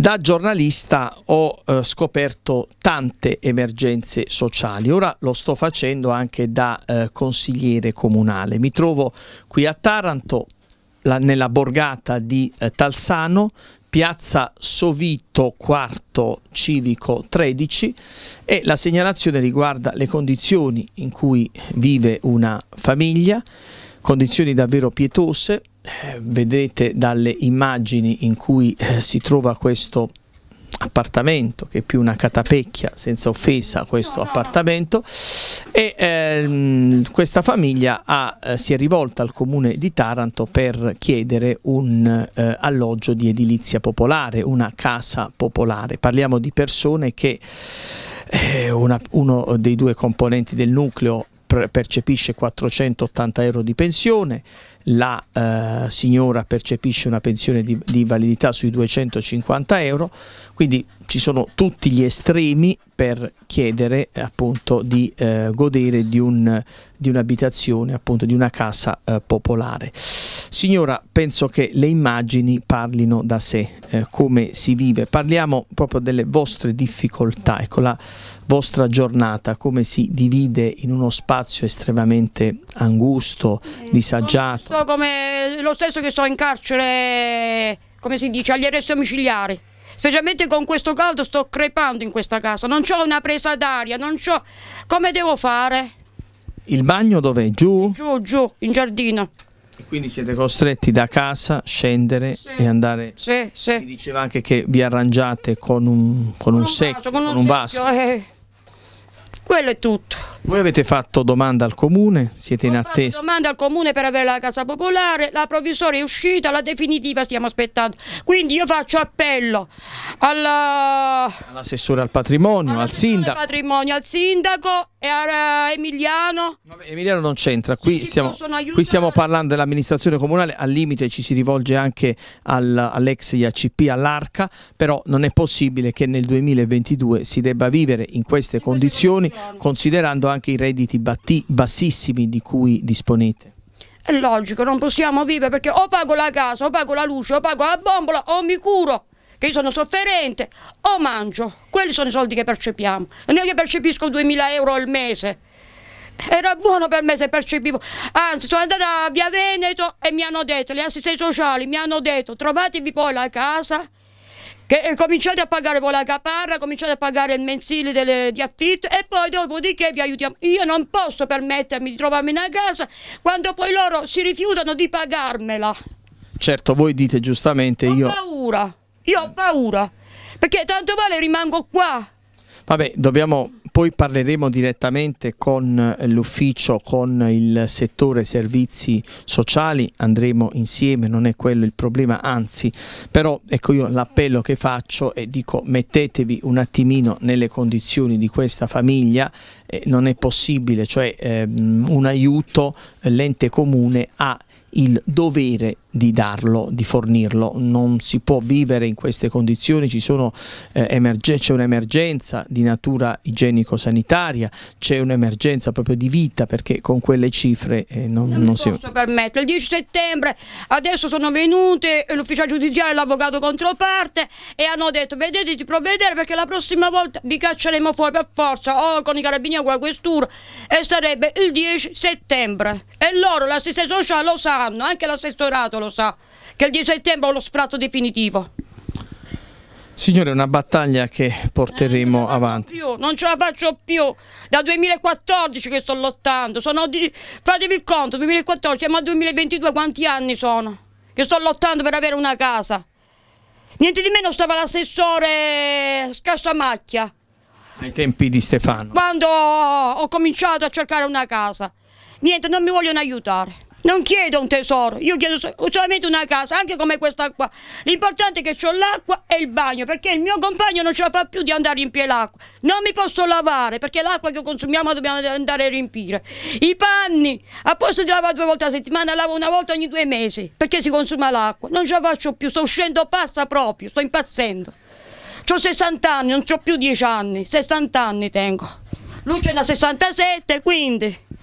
Da giornalista ho eh, scoperto tante emergenze sociali, ora lo sto facendo anche da eh, consigliere comunale. Mi trovo qui a Taranto, la, nella borgata di eh, Talsano, piazza Sovito IV civico 13 e la segnalazione riguarda le condizioni in cui vive una famiglia, condizioni davvero pietose, eh, vedrete dalle immagini in cui eh, si trova questo appartamento che è più una catapecchia senza offesa questo appartamento e eh, questa famiglia ha, eh, si è rivolta al comune di Taranto per chiedere un eh, alloggio di edilizia popolare una casa popolare parliamo di persone che eh, una, uno dei due componenti del nucleo percepisce 480 euro di pensione, la eh, signora percepisce una pensione di, di, validità sui 250 euro, quindi ci sono tutti gli estremi per chiedere appunto di eh, godere di, un, di un'abitazione, di una casa eh, popolare. Signora, penso che le immagini parlino da sé, eh, come si vive. Parliamo proprio delle vostre difficoltà, ecco, la vostra giornata, come si divide in uno spazio estremamente angusto, eh, disagiato. Lo come lo stesso che sto in carcere, come si dice, agli arresti domiciliari specialmente con questo caldo sto crepando in questa casa, non ho una presa d'aria, non ho... come devo fare? Il bagno dov'è? Giù? Giù, giù, in giardino quindi siete costretti da casa scendere sì, e andare. Sì, sì. Mi diceva anche che vi arrangiate con un, con, con un, un secchio, vaso, con, un, con un vaso. eh. Quello è tutto. Voi avete fatto domanda al comune? Siete in attesa? fatto Domanda al comune per avere la casa popolare, la provvisoria è uscita, la definitiva stiamo aspettando. Quindi io faccio appello eh, all'assessore al patrimonio, al sindaco. patrimonio, al sindaco e a eh, Emiliano. Vabbè, Emiliano non c'entra, qui, qui, stiamo parlando dell'amministrazione comunale, al limite ci si rivolge anche al, all'ex IACP, all'ARCA, però non è possibile che nel 2022 si debba vivere in queste condizioni considerando anche i redditi batti, bassissimi di cui disponete. È logico, non possiamo vivere perché o pago la casa, o pago la luce, o pago la bombola, o mi curo, che io sono sofferente, o mangio. Quelli sono i soldi che percepiamo. Non è che percepisco 2000 euro al mese. Era buono per me se percepivo. Anzi, sono andata a Via Veneto e mi hanno detto, le assistenze sociali mi hanno detto, trovatevi poi la casa che, eh, cominciate a pagare voi la caparra, cominciate a pagare il mensile delle, di affitto e poi dopodiché vi aiutiamo. Io non posso permettermi di trovarmi una casa quando poi loro si rifiutano di pagarmela. Certo, voi dite giustamente ho io... Ho paura, io ho paura, perché tanto vale rimango qua. Vabbè, dobbiamo poi parleremo direttamente con l'ufficio, con il settore servizi sociali, andremo insieme, non è quello il problema, anzi, però ecco io l'appello che faccio è dico mettetevi un attimino nelle condizioni di questa famiglia, eh, non è possibile, cioè ehm, un aiuto eh, l'ente comune ha il dovere di darlo, di fornirlo. Non si può vivere in queste condizioni, sono, eh, emerge- c'è un'emergenza di natura igienico-sanitaria, c'è un'emergenza proprio di vita perché con quelle cifre eh, non, non, non si... posso permettere. Il 10 settembre adesso sono venute l'ufficio giudiziario e l'avvocato controparte e hanno detto vedete di provvedere perché la prossima volta vi cacceremo fuori per forza o oh, con i carabinieri o con la questura e sarebbe il 10 settembre. E loro l'assistenza sociale lo sanno sanno, anche l'assessorato lo sa, che il 10 settembre è lo spratto definitivo. Signore, è una battaglia che porteremo eh, avanti. Più, non ce la faccio più, da 2014 che sto lottando, sono di... fatevi il conto, 2014, siamo al 2022, quanti anni sono? Che sto lottando per avere una casa. Niente di meno stava l'assessore Scassamacchia. Ai tempi di Stefano. Quando ho cominciato a cercare una casa. Niente, non mi vogliono aiutare. Non chiedo un tesoro, io chiedo solamente una casa, anche come questa qua. L'importante è che ho l'acqua e il bagno, perché il mio compagno non ce la fa più di andare a riempire l'acqua. Non mi posso lavare, perché l'acqua che consumiamo dobbiamo andare a riempire. I panni, a posto di lavare due volte a settimana, lavo una volta ogni due mesi, perché si consuma l'acqua. Non ce la faccio più, sto uscendo passa proprio, sto impazzendo. ho 60 anni, non ho più 10 anni, 60 anni tengo. Luce è una 67, quindi...